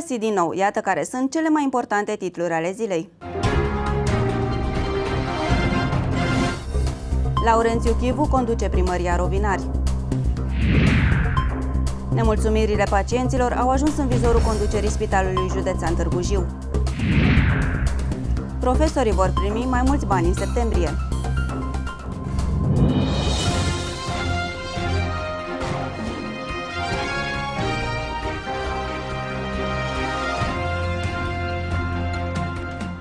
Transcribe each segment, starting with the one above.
găsit din nou. Iată care sunt cele mai importante titluri ale zilei. Laurențiu Chivu conduce primăria Rovinari. Nemulțumirile pacienților au ajuns în vizorul conducerii Spitalului Județean Târgu Jiu. Profesorii vor primi mai mulți bani în septembrie.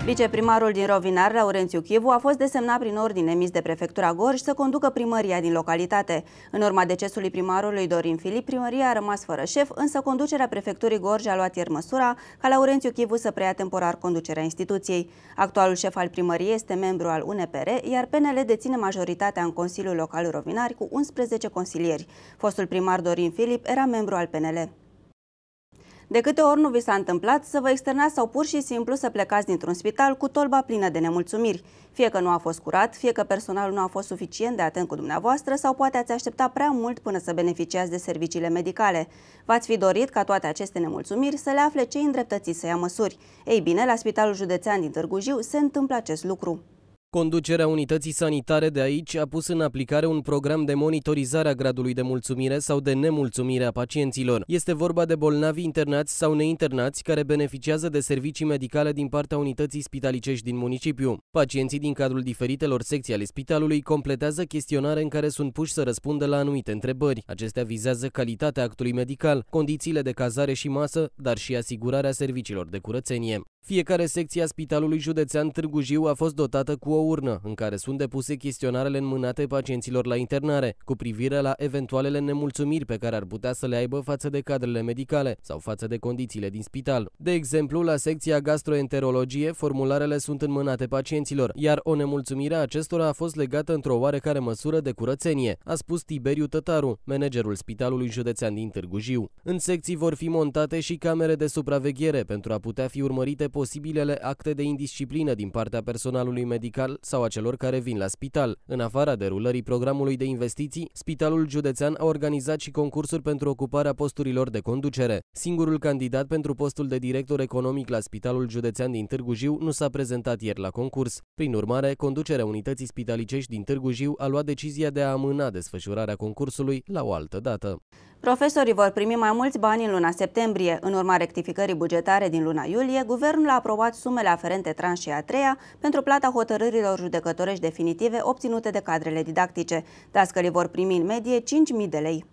Viceprimarul din Rovinar, Laurențiu Chivu, a fost desemnat prin ordine emis de prefectura Gorj să conducă primăria din localitate. În urma decesului primarului Dorin Filip, primăria a rămas fără șef, însă conducerea prefecturii Gorj a luat ieri măsura ca Laurențiu Chivu să preia temporar conducerea instituției. Actualul șef al primăriei este membru al UNPR, iar PNL deține majoritatea în Consiliul Local Rovinari cu 11 consilieri. Fostul primar Dorin Filip era membru al PNL. De câte ori nu vi s-a întâmplat să vă externați sau pur și simplu să plecați dintr-un spital cu tolba plină de nemulțumiri, fie că nu a fost curat, fie că personalul nu a fost suficient de atent cu dumneavoastră sau poate ați așteptat prea mult până să beneficiați de serviciile medicale. V-ați fi dorit ca toate aceste nemulțumiri să le afle cei îndreptățiți să ia măsuri. Ei bine, la Spitalul Județean din Târgu Jiu se întâmplă acest lucru. Conducerea unității sanitare de aici a pus în aplicare un program de monitorizare a gradului de mulțumire sau de nemulțumire a pacienților. Este vorba de bolnavi internați sau neinternați care beneficiază de servicii medicale din partea unității spitalicești din municipiu. Pacienții din cadrul diferitelor secții ale spitalului completează chestionare în care sunt puși să răspundă la anumite întrebări. Acestea vizează calitatea actului medical, condițiile de cazare și masă, dar și asigurarea serviciilor de curățenie. Fiecare secție a Spitalului Județean Târgu Jiu a fost dotată cu o urnă în care sunt depuse chestionarele înmânate pacienților la internare cu privire la eventualele nemulțumiri pe care ar putea să le aibă față de cadrele medicale sau față de condițiile din spital. De exemplu, la secția gastroenterologie, formularele sunt înmânate pacienților, iar o nemulțumire a acestora a fost legată într-o oarecare măsură de curățenie, a spus Tiberiu Tătaru, managerul Spitalului Județean din Târgu Jiu. În secții vor fi montate și camere de supraveghere pentru a putea fi urmărite posibilele acte de indisciplină din partea personalului medical spital sau a celor care vin la spital. În afara derulării programului de investiții, Spitalul Județean a organizat și concursuri pentru ocuparea posturilor de conducere. Singurul candidat pentru postul de director economic la Spitalul Județean din Târgu Jiu nu s-a prezentat ieri la concurs. Prin urmare, conducerea unității spitalicești din Târgu Jiu a luat decizia de a amâna desfășurarea concursului la o altă dată. Profesorii vor primi mai mulți bani în luna septembrie. În urma rectificării bugetare din luna iulie, guvernul a aprobat sumele aferente tranșei a treia pentru plata hotărârilor judecătorești definitive obținute de cadrele didactice. Dascălii vor primi în medie 5.000 de lei.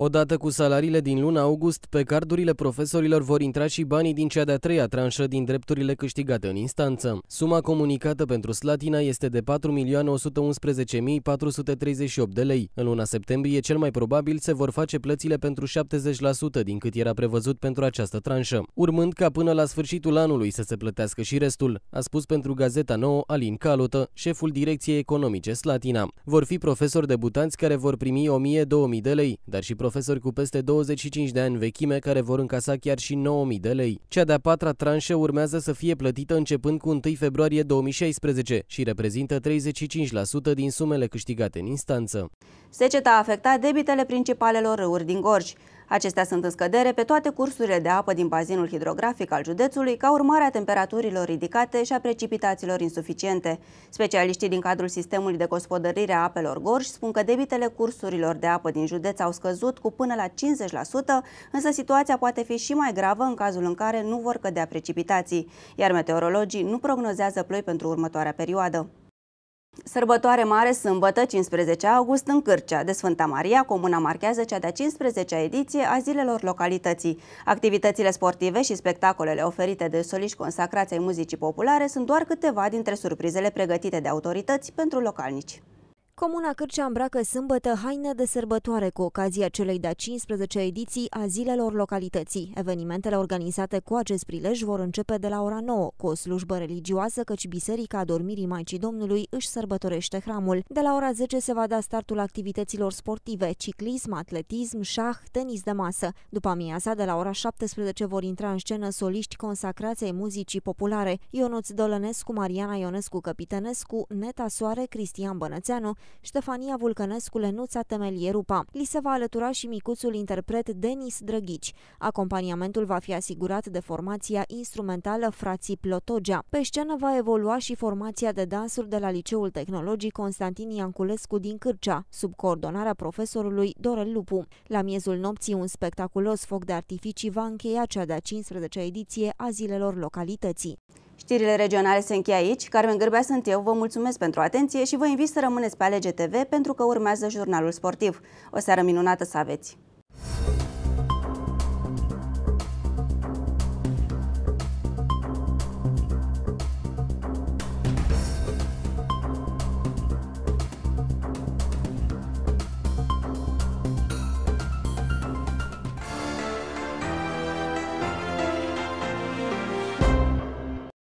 Odată cu salariile din luna august, pe cardurile profesorilor vor intra și banii din cea de-a treia tranșă din drepturile câștigate în instanță. Suma comunicată pentru Slatina este de 4.111.438 de lei. În luna septembrie, cel mai probabil, se vor face plățile pentru 70% din cât era prevăzut pentru această tranșă, urmând ca până la sfârșitul anului să se plătească și restul, a spus pentru Gazeta Nouă Alin Calută, șeful Direcției Economice Slatina. Vor fi profesori debutanți care vor primi 1.000-2.000 de lei, dar și profesori profesori cu peste 25 de ani vechime care vor încasa chiar și 9.000 de lei. Cea de-a patra tranșă urmează să fie plătită începând cu 1 februarie 2016 și reprezintă 35% din sumele câștigate în instanță. Seceta a afectat debitele principalelor râuri din Gorj. Acestea sunt în scădere pe toate cursurile de apă din bazinul hidrografic al județului, ca urmare a temperaturilor ridicate și a precipitațiilor insuficiente. Specialiștii din cadrul sistemului de gospodărire a apelor gorși spun că debitele cursurilor de apă din județ au scăzut cu până la 50%, însă situația poate fi și mai gravă în cazul în care nu vor cădea precipitații, iar meteorologii nu prognozează ploi pentru următoarea perioadă. Sărbătoare mare sâmbătă, 15 august, în Cârcea. De Sfânta Maria, comuna marchează cea de-a 15-a ediție a zilelor localității. Activitățile sportive și spectacolele oferite de soliși consacrați ai muzicii populare sunt doar câteva dintre surprizele pregătite de autorități pentru localnici. Comuna Cârcea îmbracă sâmbătă haine de sărbătoare cu ocazia celei de-a 15 ediții a zilelor localității. Evenimentele organizate cu acest prilej vor începe de la ora 9, cu o slujbă religioasă, căci Biserica Adormirii Maicii Domnului își sărbătorește hramul. De la ora 10 se va da startul activităților sportive, ciclism, atletism, șah, tenis de masă. După amiaza, de la ora 17 vor intra în scenă soliști consacrați ai muzicii populare, Ionuț Dolănescu, Mariana Ionescu căpitănescu Neta Soare, Cristian Bănățeanu, Ștefania Vulcănescu Lenuța Temelie Rupa. Li se va alătura și micuțul interpret Denis Drăghici. Acompaniamentul va fi asigurat de formația instrumentală Frații Plotogea. Pe scenă va evolua și formația de dansuri de la Liceul Tehnologic Constantin Ianculescu din Cârcea, sub coordonarea profesorului Dorel Lupu. La miezul nopții, un spectaculos foc de artificii va încheia cea de-a 15-a ediție a zilelor localității. Știrile regionale se încheie aici. Carmen Gârbea sunt eu, vă mulțumesc pentru atenție și vă invit să rămâneți pe Alege TV pentru că urmează jurnalul sportiv. O seară minunată să aveți!